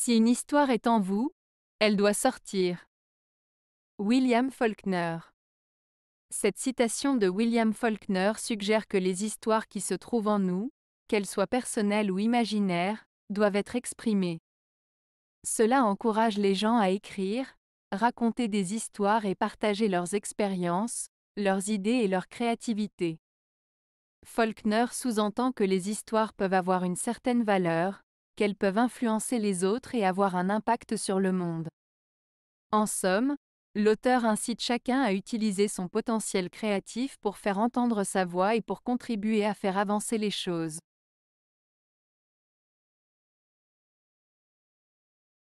Si une histoire est en vous, elle doit sortir. William Faulkner Cette citation de William Faulkner suggère que les histoires qui se trouvent en nous, qu'elles soient personnelles ou imaginaires, doivent être exprimées. Cela encourage les gens à écrire, raconter des histoires et partager leurs expériences, leurs idées et leur créativité. Faulkner sous-entend que les histoires peuvent avoir une certaine valeur, qu'elles peuvent influencer les autres et avoir un impact sur le monde. En somme, l'auteur incite chacun à utiliser son potentiel créatif pour faire entendre sa voix et pour contribuer à faire avancer les choses.